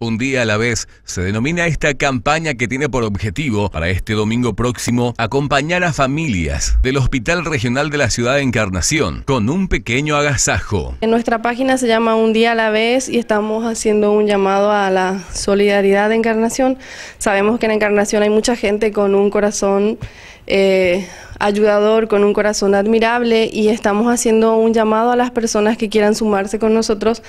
Un día a la vez se denomina esta campaña que tiene por objetivo para este domingo próximo acompañar a familias del Hospital Regional de la Ciudad de Encarnación con un pequeño agasajo. En nuestra página se llama Un día a la vez y estamos haciendo un llamado a la solidaridad de Encarnación. Sabemos que en Encarnación hay mucha gente con un corazón eh, ayudador, con un corazón admirable y estamos haciendo un llamado a las personas que quieran sumarse con nosotros.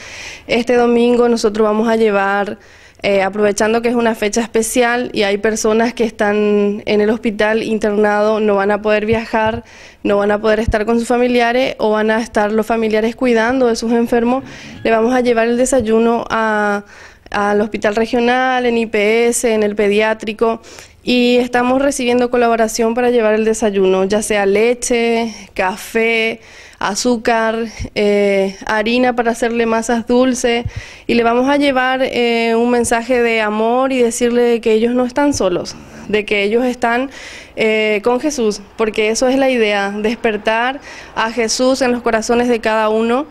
Este domingo nosotros vamos a llevar... Eh, aprovechando que es una fecha especial y hay personas que están en el hospital internado, no van a poder viajar, no van a poder estar con sus familiares o van a estar los familiares cuidando de sus enfermos, le vamos a llevar el desayuno a al hospital regional, en IPS, en el pediátrico y estamos recibiendo colaboración para llevar el desayuno, ya sea leche, café, azúcar, eh, harina para hacerle masas dulces y le vamos a llevar eh, un mensaje de amor y decirle que ellos no están solos, de que ellos están eh, con Jesús, porque eso es la idea, despertar a Jesús en los corazones de cada uno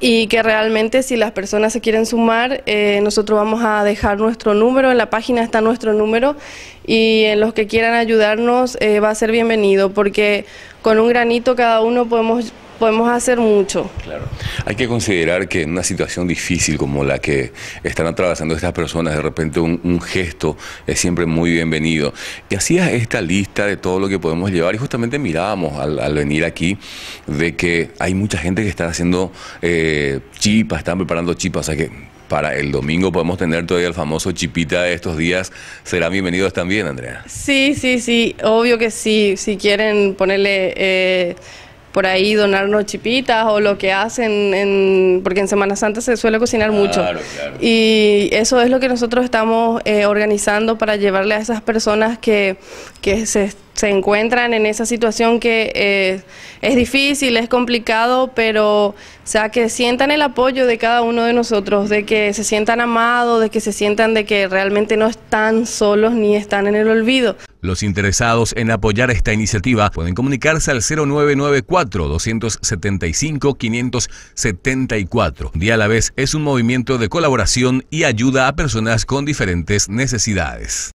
y que realmente si las personas se quieren sumar, eh, nosotros vamos a dejar nuestro número, en la página está nuestro número y en los que quieran ayudarnos eh, va a ser bienvenido porque con un granito cada uno podemos podemos hacer mucho. Claro. Hay que considerar que en una situación difícil como la que están atravesando estas personas, de repente un, gesto es siempre muy bienvenido. Y hacías esta lista de todo lo que podemos llevar y justamente mirábamos al, venir aquí de que hay mucha gente que está haciendo eh, chipas, están preparando chipas, o sea que para el domingo podemos tener todavía el famoso chipita de estos días. ¿Serán bienvenidos también, Andrea? Sí, sí, sí, obvio que sí. Si quieren ponerle... Eh, por ahí donarnos chipitas o lo que hacen, porque en Semana Santa se suele cocinar mucho. Y eso es lo que nosotros estamos eh, organizando para llevarle a esas personas que, que se están se encuentran en esa situación que eh, es difícil, es complicado, pero sea, que sientan el apoyo de cada uno de nosotros, de que se sientan amados, de que se sientan de que realmente no están solos ni están en el olvido. Los interesados en apoyar esta iniciativa pueden comunicarse al 0994-275-574. Día a la vez es un movimiento de colaboración y ayuda a personas con diferentes necesidades.